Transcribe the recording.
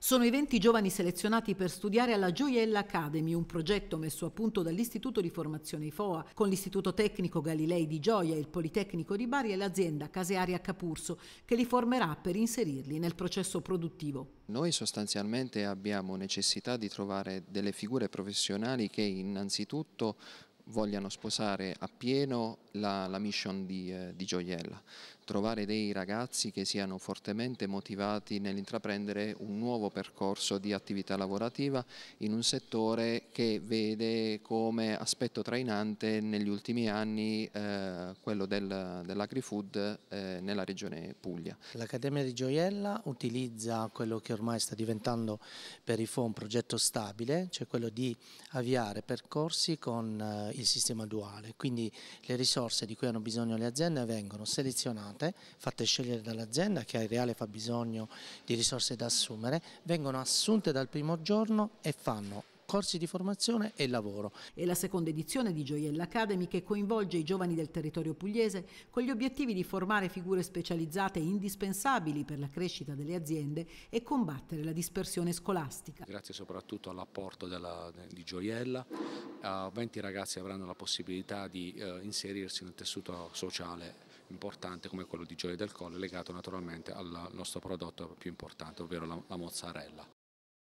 Sono i 20 giovani selezionati per studiare alla Gioiella Academy, un progetto messo a punto dall'Istituto di Formazione IFOA, con l'Istituto Tecnico Galilei di Gioia, il Politecnico di Bari e l'azienda Casearia Capurso, che li formerà per inserirli nel processo produttivo. Noi sostanzialmente abbiamo necessità di trovare delle figure professionali che innanzitutto vogliano sposare appieno la, la mission di, eh, di, Gioiella, trovare dei ragazzi che siano fortemente motivati nell'intraprendere un nuovo percorso di attività lavorativa in un settore che vede come aspetto trainante negli ultimi anni eh, quello del, dell'agri-food eh, nella regione Puglia. L'Accademia di Gioiella utilizza quello che ormai sta diventando per i FO un progetto stabile, cioè quello di avviare percorsi con eh, il sistema duale, quindi le risorse di cui hanno bisogno le aziende vengono selezionate, fatte scegliere dall'azienda che ha il reale fabbisogno di risorse da assumere, vengono assunte dal primo giorno e fanno corsi di formazione e lavoro. È la seconda edizione di Gioiella Academy che coinvolge i giovani del territorio pugliese con gli obiettivi di formare figure specializzate indispensabili per la crescita delle aziende e combattere la dispersione scolastica. Grazie soprattutto all'apporto di Gioiella, 20 eh, ragazzi avranno la possibilità di eh, inserirsi nel tessuto sociale importante come quello di Gioia del Colle legato naturalmente al nostro prodotto più importante ovvero la, la mozzarella.